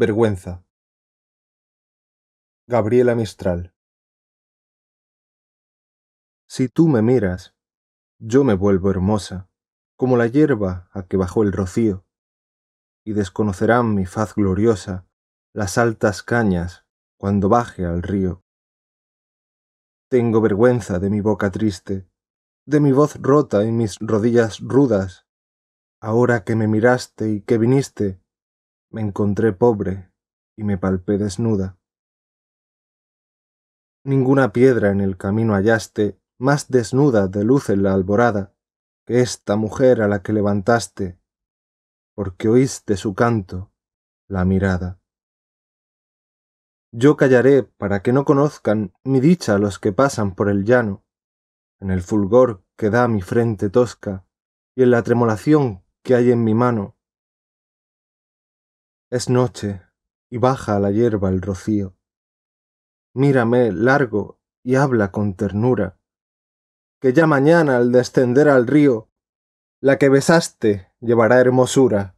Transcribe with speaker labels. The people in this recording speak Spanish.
Speaker 1: Vergüenza. Gabriela Mistral. Si tú me miras, yo me vuelvo hermosa, como la hierba a que bajó el rocío, y desconocerán mi faz gloriosa las altas cañas cuando baje al río. Tengo vergüenza de mi boca triste, de mi voz rota y mis rodillas rudas, ahora que me miraste y que viniste, me encontré pobre y me palpé desnuda. Ninguna piedra en el camino hallaste más desnuda de luz en la alborada que esta mujer a la que levantaste, porque oíste su canto, la mirada. Yo callaré para que no conozcan mi dicha los que pasan por el llano, en el fulgor que da mi frente tosca y en la tremolación que hay en mi mano, es noche, y baja a la hierba el rocío. Mírame largo y habla con ternura, que ya mañana al descender al río, la que besaste llevará hermosura.